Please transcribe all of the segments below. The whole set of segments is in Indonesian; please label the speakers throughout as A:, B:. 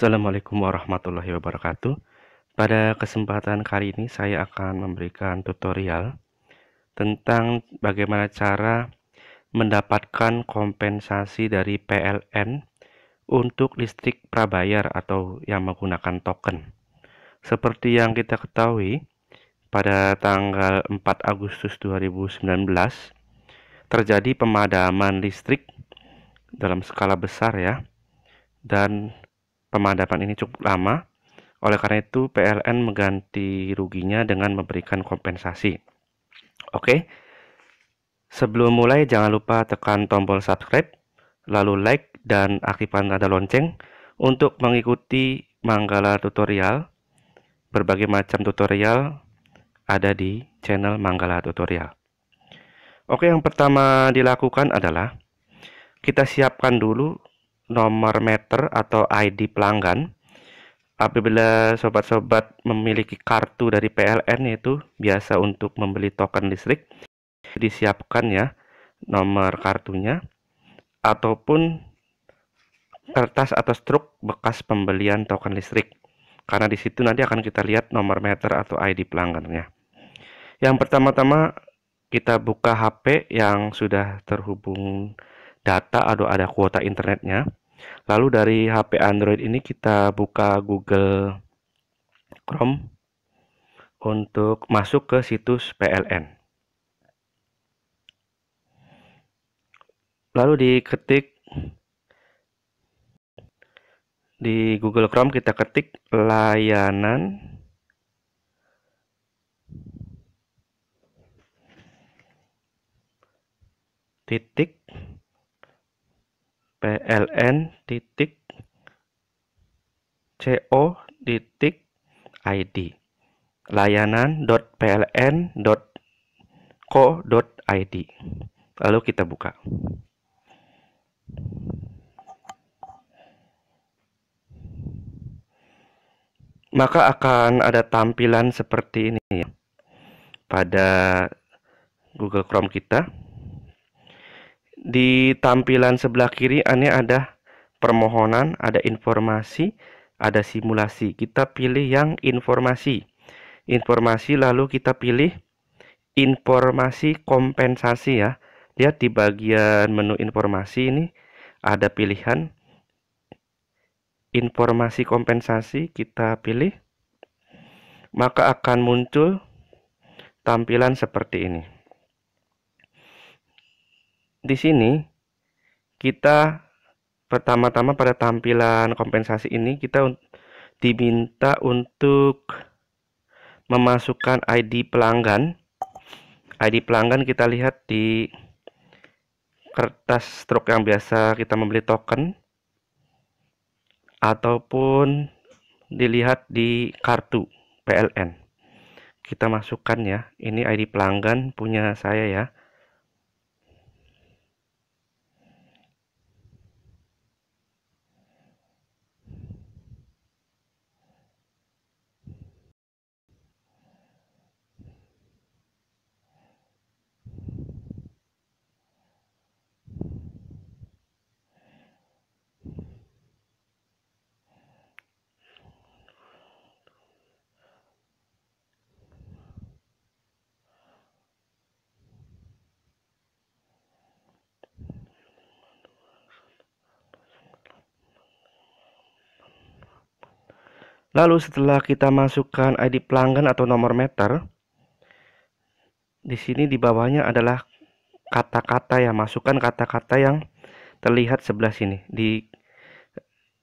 A: Assalamualaikum warahmatullahi wabarakatuh Pada kesempatan kali ini saya akan memberikan tutorial Tentang bagaimana cara mendapatkan kompensasi dari PLN Untuk listrik prabayar atau yang menggunakan token Seperti yang kita ketahui pada tanggal 4 Agustus 2019 terjadi pemadaman listrik dalam skala besar ya dan pemadaman ini cukup lama. Oleh karena itu, PLN mengganti ruginya dengan memberikan kompensasi. Oke. Sebelum mulai jangan lupa tekan tombol subscribe, lalu like dan aktifkan tanda lonceng untuk mengikuti Manggala tutorial. Berbagai macam tutorial ada di channel Manggala tutorial. Oke, yang pertama dilakukan adalah kita siapkan dulu nomor meter atau ID pelanggan. Apabila sobat-sobat memiliki kartu dari PLN yaitu biasa untuk membeli token listrik, disiapkan ya nomor kartunya ataupun kertas atau struk bekas pembelian token listrik. Karena di situ nanti akan kita lihat nomor meter atau ID pelanggannya. Yang pertama-tama kita buka HP yang sudah terhubung data atau ada kuota internetnya. Lalu dari HP Android ini kita buka Google Chrome untuk masuk ke situs PLN. Lalu diketik di Google Chrome kita ketik layanan titik pln titik co titik id layanan .pln .co .id. lalu kita buka maka akan ada tampilan seperti ini ya pada Google Chrome kita di tampilan sebelah kiri ini ada permohonan, ada informasi, ada simulasi. Kita pilih yang informasi. Informasi lalu kita pilih informasi kompensasi ya. Lihat di bagian menu informasi ini ada pilihan informasi kompensasi kita pilih maka akan muncul tampilan seperti ini di sini kita pertama-tama pada tampilan kompensasi ini kita diminta untuk memasukkan ID pelanggan. ID pelanggan kita lihat di kertas stroke yang biasa kita membeli token ataupun dilihat di kartu PLN. Kita masukkan ya. Ini ID pelanggan punya saya ya. Lalu setelah kita masukkan ID pelanggan atau nomor meter, di sini di bawahnya adalah kata-kata yang masukkan kata-kata yang terlihat sebelah sini. Di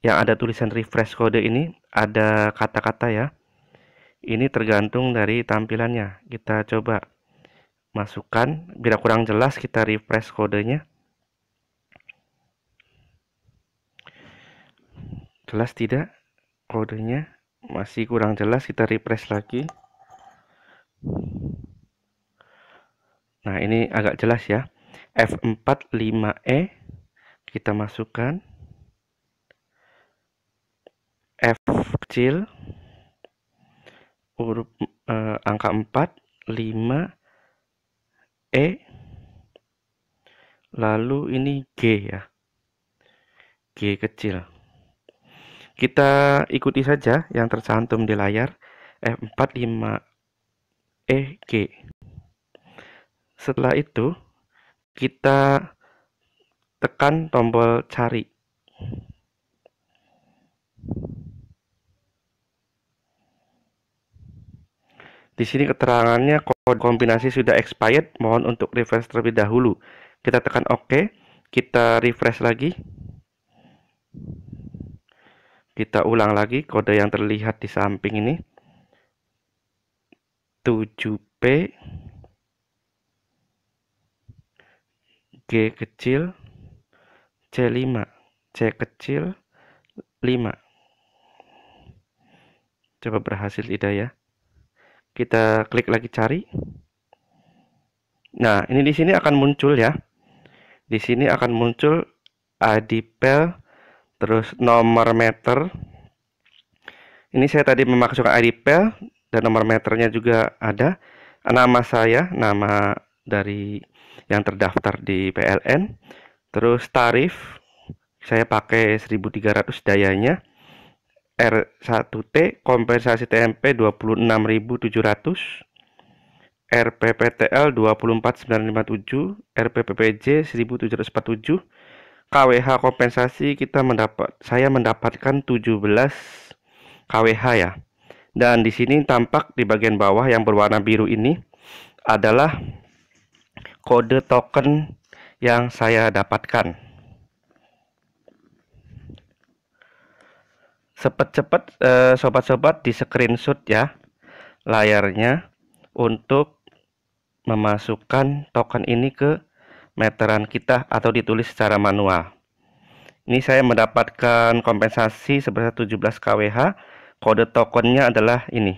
A: yang ada tulisan refresh kode ini ada kata-kata ya. Ini tergantung dari tampilannya. Kita coba masukkan, bila kurang jelas kita refresh kodenya. Jelas tidak kodenya? masih kurang jelas kita refresh lagi nah ini agak jelas ya F45E kita masukkan F kecil huruf eh, angka 4 5 E lalu ini G ya G kecil kita ikuti saja yang tercantum di layar F45EG. E Setelah itu, kita tekan tombol cari. Di sini keterangannya kode kombinasi sudah expired, mohon untuk refresh terlebih dahulu. Kita tekan OK, kita refresh lagi. Kita ulang lagi kode yang terlihat di samping ini. 7P G kecil C5 C kecil 5 coba berhasil tidak ya kita klik lagi cari nah ini di sini akan muncul ya di sini akan muncul adipel terus nomor meter ini saya tadi memasukkan ID pel dan nomor meternya juga ada nama saya nama dari yang terdaftar di PLN terus tarif saya pakai 1300 dayanya R1T kompensasi TMP 26.700 RPPTL 24957 RPPPJ 1747 KWH kompensasi kita mendapat saya mendapatkan 17 KWH ya. Dan di sini tampak di bagian bawah yang berwarna biru ini adalah kode token yang saya dapatkan. sepet cepat eh, sobat-sobat di screenshot ya layarnya untuk memasukkan token ini ke meteran kita atau ditulis secara manual. Ini saya mendapatkan kompensasi sebesar 17 kWh. Kode tokennya adalah ini.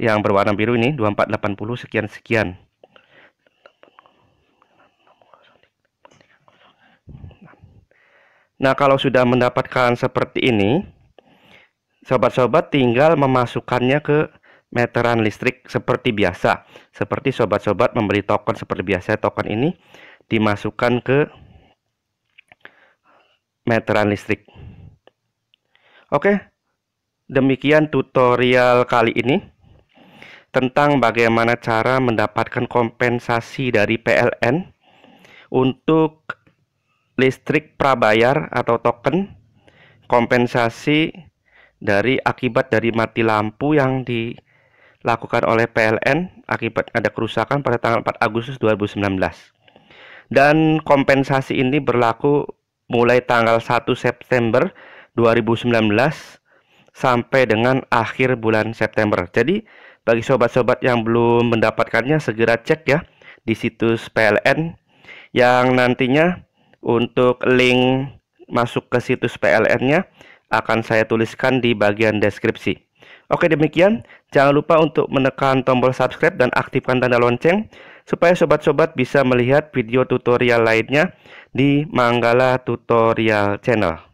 A: Yang berwarna biru ini 2480 sekian-sekian. Nah, kalau sudah mendapatkan seperti ini, sobat-sobat tinggal memasukkannya ke meteran listrik seperti biasa. Seperti sobat-sobat memberi token seperti biasa, token ini dimasukkan ke meteran listrik. Oke, demikian tutorial kali ini tentang bagaimana cara mendapatkan kompensasi dari PLN untuk listrik prabayar atau token kompensasi dari akibat dari mati lampu yang di dilakukan oleh PLN akibat ada kerusakan pada tanggal 4 Agustus 2019. Dan kompensasi ini berlaku mulai tanggal 1 September 2019 sampai dengan akhir bulan September. Jadi bagi sobat-sobat yang belum mendapatkannya segera cek ya di situs PLN yang nantinya untuk link masuk ke situs PLN-nya akan saya tuliskan di bagian deskripsi. Oke demikian, jangan lupa untuk menekan tombol subscribe dan aktifkan tanda lonceng supaya sobat-sobat bisa melihat video tutorial lainnya di Manggala Tutorial Channel.